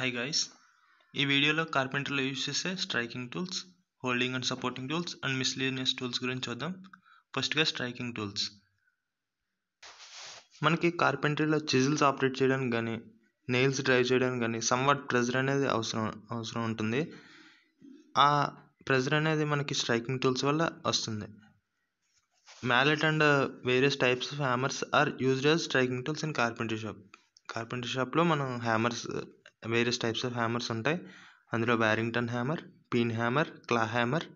high guys ఈ వీడియోలో కార్పెంటర్లో యూజ్ చేసే striking tools holding and supporting tools and miscellaneous tools గురించి చూద్దాం ఫస్ట్గా స్ట్రైకింగ్ టూల్స్ మనకి కార్పెంటరీలో చిజిల్స్ ఆపరేట్ చేయడానికి కానీ నెయిల్స్ డ్రైవ్ చేయడానికి కానీ సమ్వాట్ ప్రెజర్ అనేది అవసరం అవసరం ఉంటుంది ఆ ప్రెజర్ అనేది మనకి స్ట్రైకింగ్ టూల్స్ వల్ల వస్తుంది mallet and various types of hammers are used as striking tools in carpentry shop carpentry షాప్లో మనం hammers various types of hammers ఉంటాయి అందులో Warrington hammer peen hammer claw hammer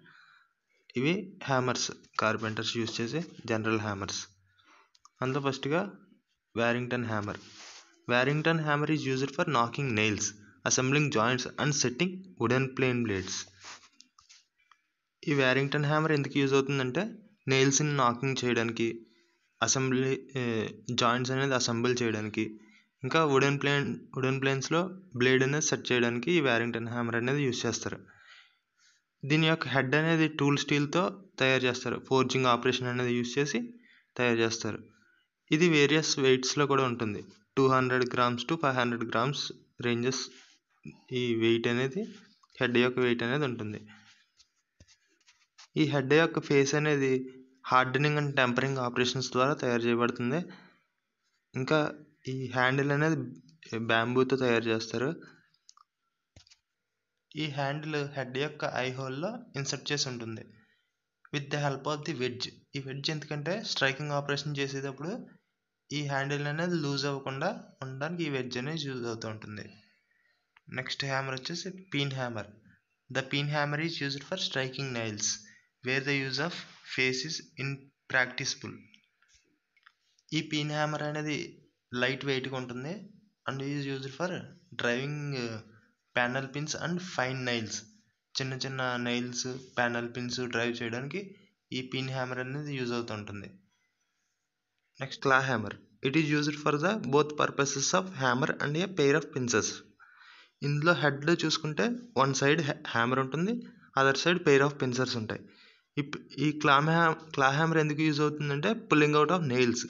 ఇవి హ్యామర్స్ కార్పెంటర్స్ యూజ్ చేసే general hammers అందులో ఫస్ట్గా Warrington hammer Warrington hammer is used for knocking nails assembling joints and setting wooden plane blades ఈ Warrington hammer ఎందుకు use అవుతుందంటే నెయిల్స్ని నాకింగ్ చేయడానికి assembly joints eh, అనేది అసెంబుల్ చేయడానికి ఇంకా వుడెన్ ప్లేన్ వుడెన్ ప్లేన్స్లో బ్లేడ్ అనేది సెట్ చేయడానికి ఈ వ్యారింగ్టన్ హ్యామర్ అనేది యూస్ చేస్తారు దీని యొక్క హెడ్ అనేది టూల్ స్టీల్తో తయారు చేస్తారు ఫోర్జింగ్ ఆపరేషన్ అనేది యూస్ చేసి తయారు చేస్తారు ఇది వేరియస్ వెయిట్స్లో కూడా ఉంటుంది two hundred grams to five hundred grams ranges ఈ వెయిట్ అనేది హెడ్ యొక్క వెయిట్ అనేది ఉంటుంది ఈ హెడ్ యొక్క ఫేస్ అనేది హార్డనింగ్ అండ్ టెంపరింగ్ ఆపరేషన్స్ ద్వారా తయారు చేయబడుతుంది ఇంకా ఈ హ్యాండిల్ అనేది బ్యాంబూతో తయారు చేస్తారు ఈ హ్యాండిల్ హెడ్ యొక్క ఐ హోల్లో ఇన్సర్ట్ చేసి ఉంటుంది with the help of the wedge ఈ వెడ్జ్ ఎందుకంటే స్ట్రైకింగ్ ఆపరేషన్ చేసేటప్పుడు ఈ హ్యాండిల్ అనేది లూజ్ అవ్వకుండా ఉండడానికి ఈ వెడ్జ్ అనేది యూజ్ అవుతూ ఉంటుంది నెక్స్ట్ హ్యామర్ వచ్చేసి peen hammer the peen hammer is used for striking nails where the use of face is in practicable ఈ పీన్ హ్యామర్ అనేది లైట్ వెయిట్గా ఉంటుంది and is used for driving uh, panel pins and fine nails చిన్న చిన్న nails panel pins drive చేయడానికి ఈ pin hammer అనేది use అవుతుంటుంది next claw hammer it is used for the both purposes of hammer and a pair of పిన్సెస్ ఇందులో హెడ్లో చూసుకుంటే one side hammer ఉంటుంది other side pair of pincers ఉంటాయి ఈ క్లా హ్యామ్ క్లా హ్యామర్ ఎందుకు use అవుతుందంటే పుల్లింగ్ అవుట్ ఆఫ్ నెయిల్స్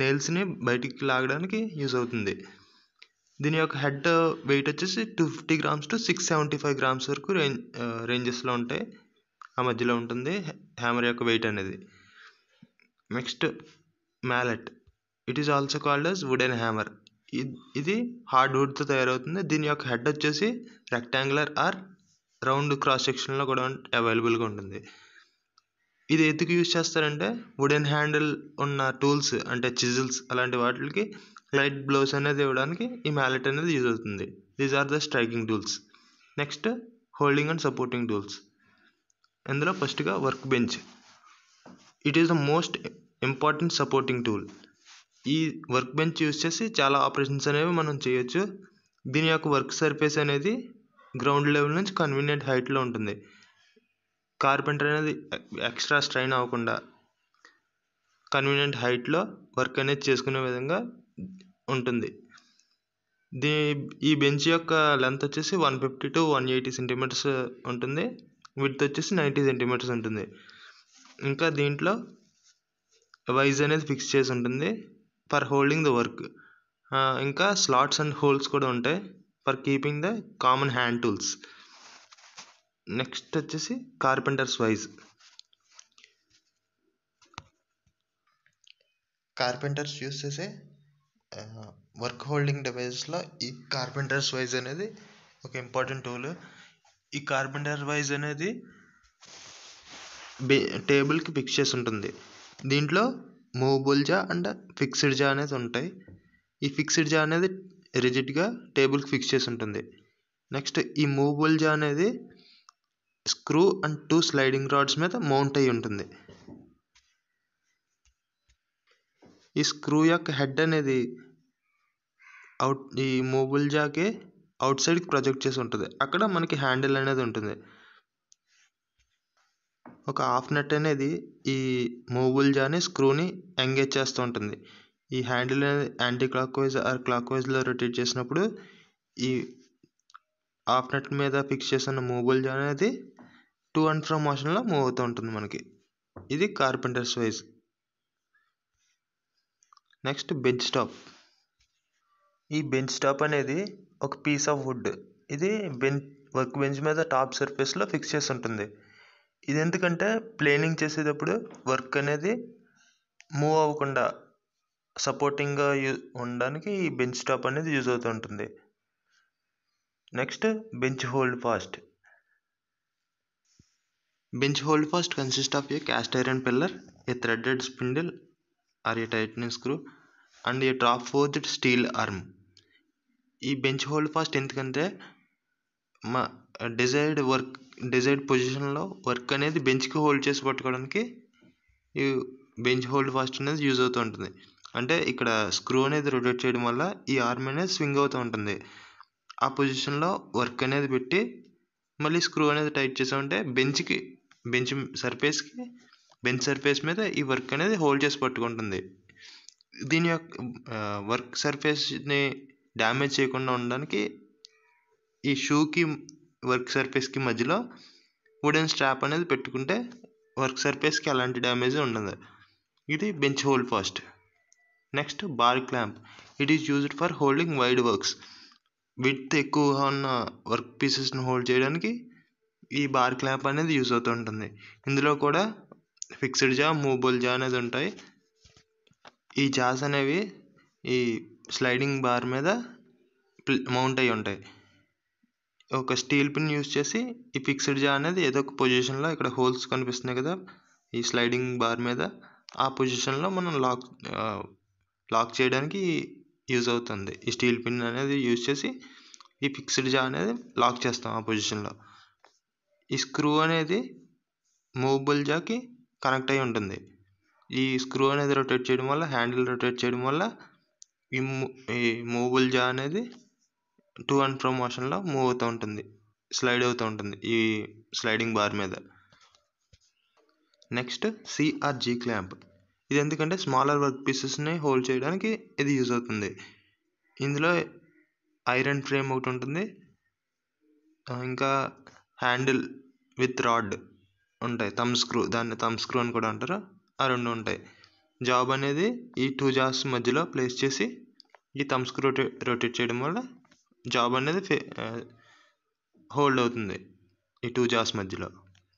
నెయిల్స్ని బయటికి లాగడానికి యూజ్ అవుతుంది దీని యొక్క హెడ్ వెయిట్ వచ్చేసి two fifty grams to six seventy five grams వరకు రేంజ్ రేంజెస్లో ఉంటాయి ఆ మధ్యలో ఉంటుంది హ్యామర్ యొక్క వెయిట్ అనేది next mallet it is also called as wood and hammer ఇది హార్డ్ వుడ్తో తయారవుతుంది దీని యొక్క హెడ్ వచ్చేసి రెక్టాంగులర్ ఆర్ రౌండ్ క్రాస్ సెక్షన్లో కూడా అవైలబుల్గా ఉంటుంది ఇది ఎందుకు యూజ్ చేస్తారంటే వుడెన్ హ్యాండిల్ ఉన్న టూల్స్ అంటే చిజిల్స్ అలాంటి వాటికి లైట్ బ్లౌస్ అనేది ఇవ్వడానికి ఈ మ్యాలెట్ అనేది యూజ్ అవుతుంది these are the striking tools next holding and supporting tools ఇందులో ఫస్ట్గా work bench it is the most important supporting tool ఈ వర్క్ బెంచ్ యూజ్ చేసి చాలా ఆపరేషన్స్ అనేవి మనం చేయొచ్చు దీని యొక్క వర్క్ సర్ఫేస్ అనేది గ్రౌండ్ లెవెల్ నుంచి కన్వీనియంట్ హైట్లో ఉంటుంది కార్పెంటర్ అనేది ఎక్స్ట్రా స్ట్రైన్ అవ్వకుండా కన్వీనియంట్ హైట్లో వర్క్ అనేది చేసుకునే విధంగా ఉంటుంది దీ ఈ బెంచ్ యొక్క లెంత్ వచ్చేసి one fifty to one eighty centimetres ఉంటుంది విడ్త్ వచ్చేసి నైంటీ సెంటీమీటర్స్ ఉంటుంది ఇంకా దీంట్లో వైజ్ అనేది ఫిక్స్ చేసి ఉంటుంది ఫర్ హోల్డింగ్ ద వర్క్ ఇంకా స్లాట్స్ అండ్ హోల్స్ కూడా ఉంటాయి for keeping the common hand tools next వచ్చేసి కార్పెంటర్స్ వైజ్ కార్పెంటర్స్ యూస్ చేసే వర్క్ హోల్డింగ్ డివైజెస్లో ఈ కార్పెంటర్స్ వైజ్ అనేది ఒక ఇంపార్టెంట్ టూల్ ఈ కార్పెంటర్ వైజ్ అనేది టేబుల్కి ఫిక్స్ చేసి ఉంటుంది దీంట్లో మూవబుల్ జా అండ్ ఫిక్స్డ్ జా అనేది ఉంటాయి ఈ ఫిక్స్డ్ జా అనేది రిజిడ్గా టేబుల్కి ఫిక్స్ చేసి ఉంటుంది నెక్స్ట్ ఈ మూవబుల్ జా అనేది screw and two sliding rods మీద మౌంట్ అయి ఉంటుంది ఈ స్క్రూ యొక్క హెడ్ అనేది అవుట్ ఈ మోబుల్ జాకే అవుట్ సైడ్కి ప్రొజెక్ట్ చేసి ఉంటుంది అక్కడ మనకి హ్యాండిల్ అనేది ఉంటుంది ఒక హాఫ్ నట్ అనేది ఈ మోబుల్ జాని స్క్రూని ఎంగేజ్ చేస్తూ ఉంటుంది ఈ హ్యాండిల్ అనేది యాంటీ క్లాక్ వైజ్ ఆర్ క్లాక్ వైజ్లో రొటేట్ చేసినప్పుడు ఈ హాఫ్ నెట్ మీద ఫిక్స్ చేసిన మూవబుల్ జాయింట్ అనేది టూ అండ్ ఫ్రో మోషన్లో మూవ్ అవుతూ ఉంటుంది మనకి ఇది carpenters vice next bench stop ఈ బెంచ్ స్టాప్ అనేది ఒక పీస్ ఆఫ్ వుడ్ ఇది బెంచ్ వర్క్ బెంచ్ మీద టాప్ సర్ఫేస్లో ఫిక్స్ చేసి ఉంటుంది ఇది ఎందుకంటే ప్లేనింగ్ చేసేటప్పుడు వర్క్ అనేది మూవ్ అవ్వకుండా సపోర్టింగ్గా యూ ఉండడానికి ఈ బెంచ్ టాప్ అనేది యూజ్ అవుతూ ఉంటుంది next bench hold fast bench hold fast consist of a cast iron pillar a threaded spindle or a tightness screw and a drop forged steel arm ఈ bench hold fast ఎందుకంటే మా desired work desired పొజిషన్లో work అనేది బెంచ్కి hold చేసి పట్టుకోవడానికి ఈ bench hold fast అనేది యూజ్ అవుతూ ఉంటుంది అంటే ఇక్కడ స్క్రూ అనేది రొటేట్ చేయడం వల్ల ఈ ఆర్మీ అనేది స్వింగ్ అవుతూ ఉంటుంది ఆ పొజిషన్లో వర్క్ అనేది పెట్టి మళ్ళీ స్క్రూ అనేది టైట్ చేసామంటే బెంచ్కి బెంచ్ సర్ఫేస్కి బెంచ్ సర్ఫేస్ మీద ఈ వర్క్ అనేది హోల్డ్ చేసి పట్టుకుంటుంది దీని యొక్క వర్క్ సర్ఫేస్ని డ్యామేజ్ చేయకుండా ఉండడానికి ఈ షూకి వర్క్ సర్ఫేస్కి మధ్యలో వుడెన్ స్ట్రాప్ అనేది పెట్టుకుంటే వర్క్ సర్ఫేస్కి అలాంటి డ్యామేజ్ ఉండదు ఇది bench hold fast next bar clamp it is used for holding wide works width ఎక్కువగా ఉన్న వర్క్ పీసెస్ని హోల్డ్ చేయడానికి ఈ బార్ క్లాంప్ అనేది యూజ్ అవుతూ ఉంటుంది ఇందులో కూడా ఫిక్స్డ్ జా మూవబుల్ జా అనేది ఉంటాయి ఈ జాస్ అనేవి ఈ స్లైడింగ్ బార్ మీద మౌంట్ అయి ఉంటాయి ఒక స్టీల్ పిన్ యూజ్ చేసి ఈ ఫిక్స్డ్ జా అనేది ఏదో ఒక పొజిషన్లో ఇక్కడ హోల్స్ కనిపిస్తున్నాయి కదా ఈ స్లైడింగ్ బార్ మీద ఆ పొజిషన్లో మనం లాక్ లాక్ చేయడానికి యూజ్ అవుతుంది ఈ స్టీల్ పిన్ అనేది యూజ్ చేసి ఈ ఫిక్స్డ్ జా అనేది లాక్ చేస్తాం ఆ పొజిషన్లో ఈ స్క్రూ అనేది మూవబుల్ జాకి కనెక్ట్ అయి ఉంటుంది ఈ స్క్రూ అనేది రొటేట్ చేయడం వల్ల హ్యాండిల్ రొటేట్ చేయడం వల్ల ఈ ఈ మూవబుల్ జా అనేది టూ అండ్ ఫ్రో మోషన్లో మూవ్ అవుతూ ఉంటుంది స్లైడ్ అవుతూ ఉంటుంది ఈ స్లైడింగ్ బార్ మీద నెక్స్ట్ సిఆర్జీ క్లాంప్ ఇది ఎందుకంటే స్మాలర్ వర్క్ పీసెస్ని హోల్డ్ చేయడానికి ఇది యూజ్ అవుతుంది ఇందులో ఐరన్ ఫ్రేమ్ ఒకటి ఉంటుంది ఇంకా హ్యాండిల్ విత్ రాడ్ ఉంటాయి థమ్ స్క్రూ దాన్ని థమ్ స్క్రూ అని కూడా అంటారు ఆ రెండు ఉంటాయి జాబ్ అనేది ఈ టూ జాబ్స్ మధ్యలో ప్లేస్ చేసి ఈ థమ్ స్క్రూ రొటేట్ చేయడం వల్ల జాబ్ అనేది హోల్డ్ అవుతుంది ఈ టూ జాబ్స్ మధ్యలో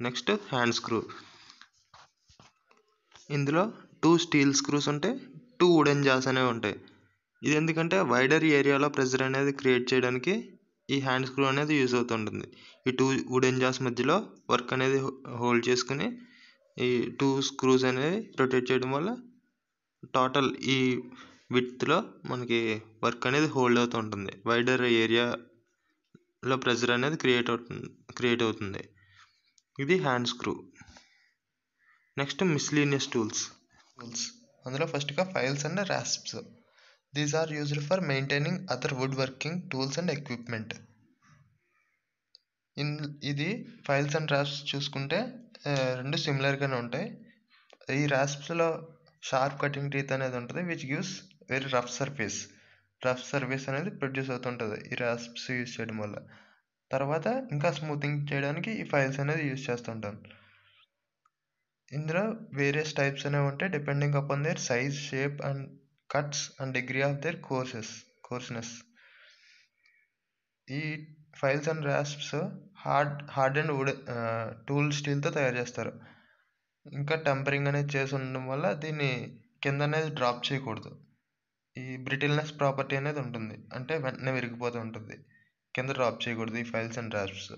నెక్స్ట్ హ్యాండ్ స్క్రూ ఇందులో టూ స్టీల్ స్క్రూస్ ఉంటాయి టూ వుడెన్ జాస్ అనేవి ఉంటాయి ఇది ఎందుకంటే వైడర్ ఏరియాలో ప్రెజర్ అనేది క్రియేట్ చేయడానికి ఈ హ్యాండ్ స్క్రూ అనేది యూజ్ అవుతుంటుంది ఈ టూ వుడెన్ జాస్ మధ్యలో వర్క్ అనేది హోల్డ్ చేసుకుని ఈ టూ స్క్రూస్ అనేవి రొటేట్ చేయడం వల్ల టోటల్ ఈ విత్లో మనకి వర్క్ అనేది హోల్డ్ అవుతూ ఉంటుంది వైడర్ ఏరియాలో ప్రెజర్ అనేది క్రియేట్ అవుతుంది క్రియేట్ అవుతుంది ఇది hand screw next miscellaneous tools tools అందులో ఫస్ట్గా files and rasps these are used for maintaining other wood working tools and equipment in ఇది ఫైల్స్ అండ్ రాస్ప్స్ చూసుకుంటే రెండు సిమిలర్గానే ఉంటాయి ఈ రాస్ప్స్లో షార్ప్ కటింగ్ టీత్ అనేది ఉంటుంది which gives very rough surface rough surface అనేది ప్రొడ్యూస్ అవుతుంటుంది ఈ రాస్ప్స్ యూజ్ చేయడం వల్ల తర్వాత ఇంకా స్మూతింగ్ చేయడానికి ఈ ఫైల్స్ అనేది యూజ్ చేస్తుంటాను ఇందులో వేరియస్ టైప్స్ అనేవి ఉంటాయి depending upon their size shape and cuts and degree of their coarses coarseness ఈ files and rasps hard hard and wood tool స్టీల్తో తయారు చేస్తారు ఇంకా టెంపరింగ్ అనేది చేసి ఉండడం వల్ల దీన్ని కింద అనేది డ్రాప్ చేయకూడదు ఈ బ్రిటిల్నెస్ ప్రాపర్టీ అనేది ఉంటుంది అంటే వెంటనే విరిగిపోతూ ఉంటుంది కింద డ్రాప్ చేయకూడదు ఈ files and rasps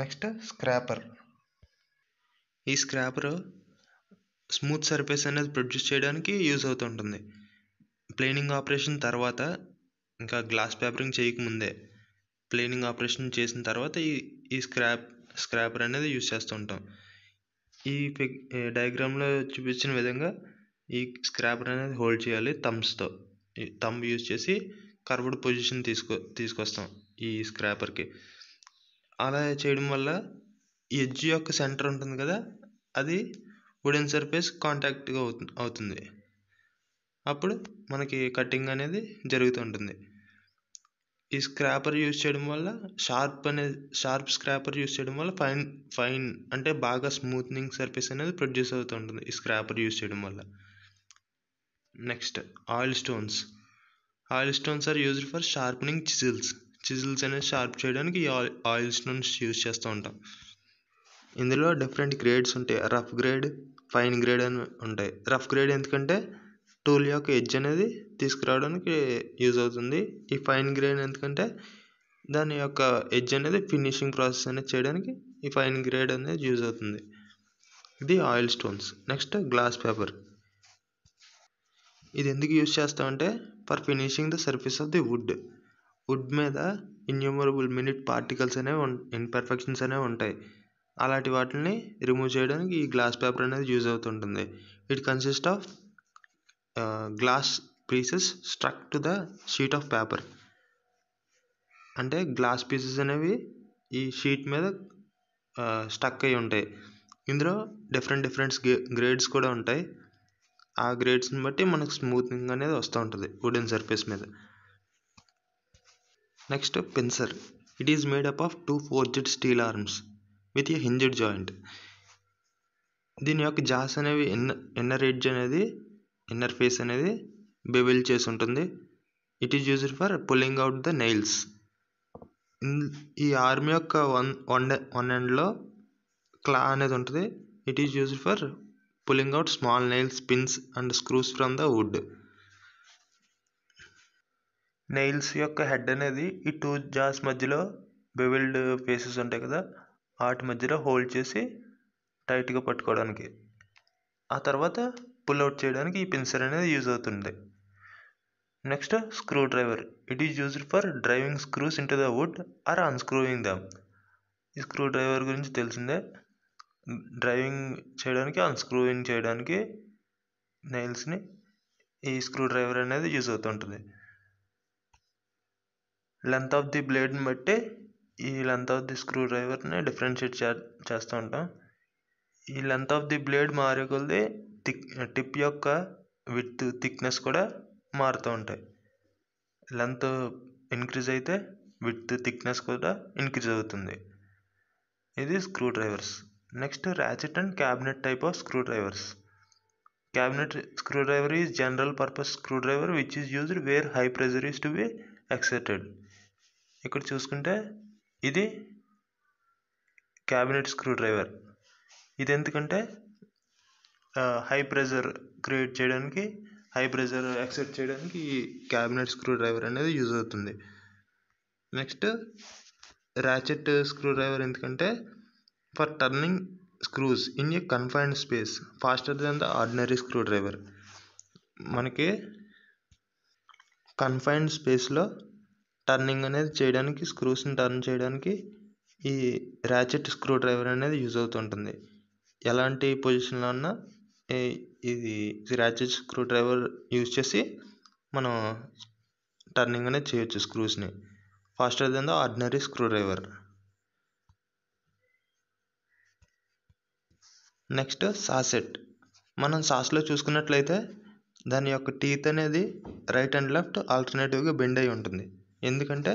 next scraper ఈ స్క్రాపర్ స్మూత్ సర్ఫేస్ అనేది ప్రొడ్యూస్ చేయడానికి యూజ్ అవుతుంటుంది ప్లేనింగ్ ఆపరేషన్ తర్వాత ఇంకా గ్లాస్ పేపరింగ్ చేయకముందే ప్లేనింగ్ ఆపరేషన్ చేసిన తర్వాత ఈ ఈ స్క్రాప్ స్క్రాపర్ అనేది యూజ్ చేస్తూ ఉంటాం ఈ పిక్ డయాగ్రామ్లో చూపించిన విధంగా ఈ స్క్రాపర్ అనేది హోల్డ్ చేయాలి థమ్స్తో థమ్ యూజ్ చేసి కర్వ్డ్ పొజిషన్ తీసుకో తీసుకొస్తాం ఈ స్క్రాపర్కి అలా చేయడం వల్ల ఎడ్జ్ యొక్క సెంటర్ ఉంటుంది కదా అది వుడెన్ సర్ఫేస్ కాంటాక్ట్గా అవుతుంది అప్పుడు మనకి కటింగ్ అనేది జరుగుతూ ఉంటుంది ఈ స్క్రాపర్ యూజ్ చేయడం వల్ల షార్ప్ అనే షార్ప్ స్క్రాపర్ యూజ్ చేయడం వల్ల ఫైన్ ఫైన్ అంటే బాగా స్మూత్నింగ్ సర్ఫేస్ అనేది ప్రొడ్యూస్ అవుతుంటుంది ఉంటుంది ఈ స్క్రాపర్ యూజ్ చేయడం వల్ల next oil stones oil stones are used for sharpening chisels chisels అనేది షార్ప్ చేయడానికి ఆయిల్ ఆయిల్ స్టోన్స్ యూజ్ చేస్తూ ఉంటాం ఇందులో డిఫరెంట్ గ్రేడ్స్ ఉంటాయి రఫ్ గ్రేడ్ ఫైన్ గ్రేడ్ అని ఉంటాయి రఫ్ గ్రేడ్ ఎందుకంటే టూల్ యొక్క ఎడ్జ్ అనేది తీసుకురావడానికి యూజ్ అవుతుంది ఈ ఫైన్ గ్రేడ్ ఎందుకంటే దాని యొక్క ఎడ్జ్ అనేది ఫినిషింగ్ ప్రాసెస్ అనేది చేయడానికి ఈ ఫైన్ గ్రేడ్ అనేది యూజ్ అవుతుంది ఇది oil stones next glass paper ఇది ఎందుకు యూజ్ చేస్తామంటే for finishing the surface of the wood wood మీద ఇన్యూమరబుల్ మినిట్ పార్టికల్స్ అనేవి ఇన్పర్ఫెక్షన్స్ అనేవి ఉంటాయి అలాంటి వాటిని రిమూవ్ చేయడానికి ఈ గ్లాస్ పేపర్ అనేది యూజ్ అవుతుంటుంది it consist of glass pieces struck to the sheet of paper అంటే గ్లాస్ పీసెస్ అనేవి ఈ షీట్ మీద స్టక్ uh, అయి ఉంటాయి ఇందులో డిఫరెంట్ డిఫరెంట్స్ గ్రేడ్స్ కూడా ఉంటాయి ఆ గ్రేడ్స్ని బట్టి మనకు స్మూత్నింగ్ అనేది వస్తూ ఉంటుంది వుడెన్ సర్ఫేస్ మీద next pincer it is made up of two forged steel arms with a hinged joint దీని యొక్క జాస్ అనేవి ఇన్న ఇన్నర్ ఎడ్జ్ అనేది ఇన్నర్ ఫేస్ అనేది బెవిల్ చేసి ఉంటుంది it is used for pulling out the nails ఈ arm యొక్క వన్ వన్ వన్ ఎండ్లో క్లా అనేది ఉంటుంది it is used for pulling out small nails pins and screws from the wood nails యొక్క head అనేది ఈ టూ జాస్ మధ్యలో బెవిల్డ్ faces ఉంటాయి కదా వాటి మధ్యలో హోల్డ్ చేసి టైట్గా పట్టుకోవడానికి ఆ తర్వాత పుల్ అవుట్ చేయడానికి ఈ పిన్సర్ అనేది యూజ్ అవుతుంది next screwdriver it is used for driving screws into the wood or unscrewing them ఈ స్క్రూ డ్రైవర్ గురించి తెలిసిందే డ్రైవింగ్ చేయడానికి అన్స్క్రూయింగ్ చేయడానికి నైల్స్ని ఈ స్క్రూ డ్రైవర్ అనేది యూజ్ అవుతుంటుంది లెంత్ ఆఫ్ ది బ్లేడ్ని బట్టి ఈ లెంత్ ఆఫ్ ది స్క్రూ డ్రైవర్ని డిఫరెన్షియేట్ చే చేస్తూ ఉంటాం ఈ లెంత్ ఆఫ్ ది బ్లేడ్ మారే కొలది థిక్ టిప్ యొక్క విత్ థిక్నెస్ కూడా మారుతూ ఉంటాయి లెంత్ ఇంక్రీజ్ అయితే విత్ థిక్నెస్ కూడా ఇంక్రీజ్ అవుతుంది ఇది screwdrivers next ratchet and cabinet type of screwdrivers cabinet screwdriver is general purpose screwdriver which is used where high pressure is to be exerted ఇక్కడ చూసుకుంటే ఇది cabinet screwdriver ఇది ఎందుకంటే high pressure create చేయడానికి high pressure accept చేయడానికి ఈ cabinet screwdriver అనేది use అవుతుంది నెక్స్ట్ ర్యాచెట్ స్క్రూ డ్రైవర్ ఎందుకంటే for turning screws in a confined space faster than the ordinary screwdriver మనకి కన్ఫైన్డ్ స్పేస్లో టర్నింగ్ అనేది చేయడానికి స్క్రూస్ని టర్న్ చేయడానికి ఈ ర్యాచెట్ స్క్రూ డ్రైవర్ అనేది యూజ్ అవుతుంటుంది ఎలాంటి పొజిషన్లో ఉన్నా ఇది ర్యాచెట్ స్క్రూ డ్రైవర్ యూజ్ చేసి మనం టర్నింగ్ అనేది చేయొచ్చు స్క్రూస్ని faster than the ordinary screwdriver next saw set మనం సాస్లో చూసుకున్నట్లయితే దాని యొక్క టీత్ అనేది రైట్ అండ్ లెఫ్ట్ ఆల్టర్నేటివ్గా బెండ్ అయి ఉంటుంది ఎందుకంటే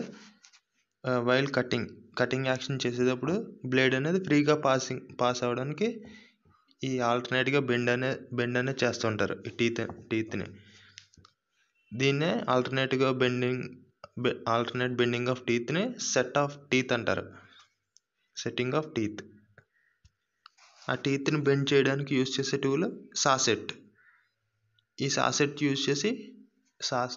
వైల్ కటింగ్ కటింగ్ యాక్షన్ చేసేటప్పుడు బ్లేడ్ అనేది ఫ్రీగా పాసింగ్ పాస్ అవ్వడానికి ఈ ఆల్టర్నేట్గా బెండ్ అనే బెండ్ అనేది చేస్తూ ఉంటారు ఈ టీత్ టీత్ని దీన్నే ఆల్టర్నేట్గా బెండింగ్ ఆల్టర్నేట్ బెండింగ్ ఆఫ్ టీత్ని సెట్ ఆఫ్ టీత్ అంటారు సెట్టింగ్ ఆఫ్ టీత్ ఆ టీత్ని బెండ్ చేయడానికి యూజ్ చేసే టూల్ సాసెట్ ఈ సాసెట్ యూజ్ చేసి సాస్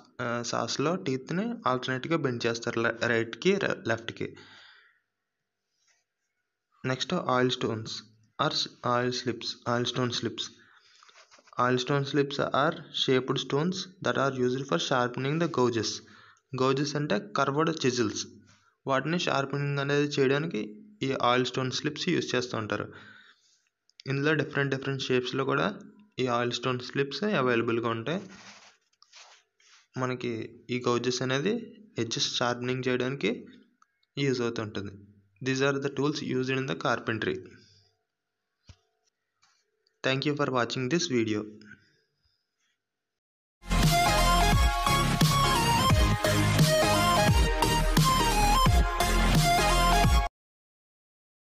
సాస్లో టీత్ని ఆల్టర్నేట్గా బెండ్ చేస్తారు రైట్కి లెఫ్ట్కి next oil stones or oil slips oil stone slips oil stone slips are shaped stones that are used for sharpening the gouges gouges అంటే curved చిజిల్స్ వాటిని sharpening అనేది చేయడానికి ఈ ఆయిల్ స్టోన్ స్లిప్స్ యూజ్ చేస్తూ ఉంటారు ఇందులో డిఫరెంట్ డిఫరెంట్ షేప్స్లో కూడా ఈ ఆయిల్ స్టోన్ స్లిప్స్ అవైలబుల్గా ఉంటాయి మనకి ఈ గౌజెస్ అనేది ఎడ్జెస్ షార్పెనింగ్ చేయడానికి యూజ్ అవుతుంటుంది these are the tools use in the carpentry thank you for watching this video